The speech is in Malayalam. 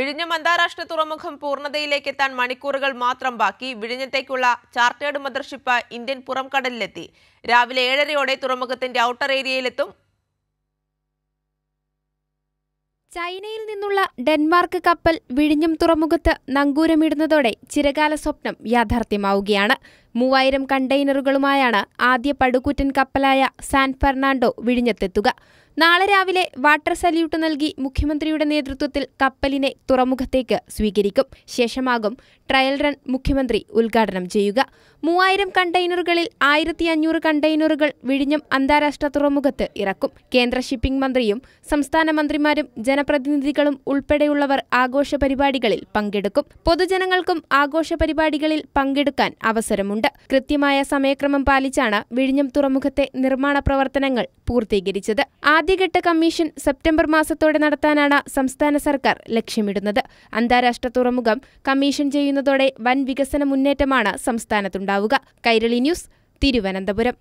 വിഴിഞ്ഞം അന്താരാഷ്ട്ര തുറമുഖം പൂർണ്ണതയിലേക്കെത്താൻ എത്താൻ മണിക്കൂറുകൾ മാത്രം ബാക്കി വിഴിഞ്ഞത്തേക്കുള്ള ചാർട്ടേഡ് മദർഷിപ്പ് ഇന്ത്യൻ കടലിലെത്തി രാവിലെ ഏഴരയോടെ തുറമുഖത്തിന്റെ ഔട്ടർ ഏരിയയിലെത്തും ചൈനയിൽ നിന്നുള്ള ഡെൻമാർക്ക് കപ്പൽ വിഴിഞ്ഞം തുറമുഖത്ത് നങ്കൂരമിടുന്നതോടെ ചിരകാല സ്വപ്നം യാഥാർത്ഥ്യമാവുകയാണ് മൂവായിരം കണ്ടെയ്നറുകളുമായാണ് ആദ്യ പടുകൂറ്റൻ കപ്പലായ സാൻ ഫെർണാണ്ടോ വിഴിഞ്ഞത്തെത്തുക നാളെ രാവിലെ വാട്ടർ സല്യൂട്ട് നൽകി മുഖ്യമന്ത്രിയുടെ നേതൃത്വത്തിൽ കപ്പലിനെ തുറമുഖത്തേക്ക് സ്വീകരിക്കും ശേഷമാകും ട്രയൽ റൺ മുഖ്യമന്ത്രി ഉദ്ഘാടനം ചെയ്യുക മൂവായിരം കണ്ടെയ്നറുകളിൽ ആയിരത്തി അഞ്ഞൂറ് കണ്ടെയ്നറുകൾ വിഴിഞ്ഞം അന്താരാഷ്ട്ര തുറമുഖത്ത് ഇറക്കും കേന്ദ്ര ഷിപ്പിംഗ് മന്ത്രിയും സംസ്ഥാന മന്ത്രിമാരും ജനപ്രതിനിധികളും ഉൾപ്പെടെയുള്ളവർ ആഘോഷ പരിപാടികളിൽ പങ്കെടുക്കും പൊതുജനങ്ങൾക്കും ആഘോഷ പരിപാടികളിൽ പങ്കെടുക്കാൻ അവസരമുണ്ട് ഉണ്ട് കൃത്യമായ സമയക്രമം പാലിച്ചാണ് വിഴിഞ്ഞം തുറമുഖത്തെ നിർമ്മാണ പ്രവർത്തനങ്ങൾ പൂർത്തീകരിച്ചത് ആദ്യഘട്ട കമ്മീഷൻ സെപ്റ്റംബർ മാസത്തോടെ നടത്താനാണ് സംസ്ഥാന സർക്കാർ ലക്ഷ്യമിടുന്നത് അന്താരാഷ്ട്ര തുറമുഖം കമ്മീഷൻ ചെയ്യുന്നതോടെ വൻ വികസന മുന്നേറ്റമാണ് സംസ്ഥാനത്തുണ്ടാവുക കൈരളി ന്യൂസ് തിരുവനന്തപുരം